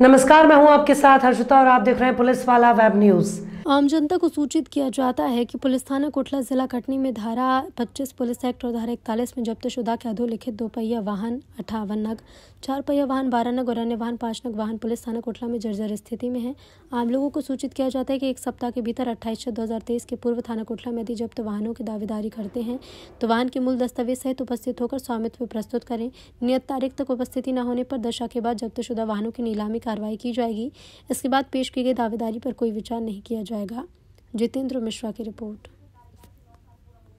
नमस्कार मैं हूं आपके साथ हर्षिता और आप देख रहे हैं पुलिस वाला वेब न्यूज़ आम जनता को सूचित किया जाता है कि पुलिस थाना कोटला जिला कटनी में धारा 25 पुलिस एक्ट और धारा इकतालीस में जब्तशुदा के अधोलिखित दो पहिया वाहन अठावन नग चार पहिया वाहन बारह नग और अन्य वाहन पांच नग वाहन पुलिस थाना कोटला में जर्जर स्थिति में है आम लोगों को सूचित किया जाता है कि एक सप्ताह के भीतर अट्ठाईस छह दो के पूर्व थाना कोटला में यदि जब्त वाहनों की दावेदारी करते हैं तो वाहन के मूल दस्तावेज सहित उपस्थित होकर स्वामित्व प्रस्तुत करें नियत तारीख तक उपस्थिति न होने पर दशा के बाद जब्तशुदा वाहनों की नीलामी कार्रवाई की जाएगी इसके बाद पेश की गई दावेदारी पर कोई विचार नहीं किया जाएगा जाएगा जितेंद्र मिश्रा की रिपोर्ट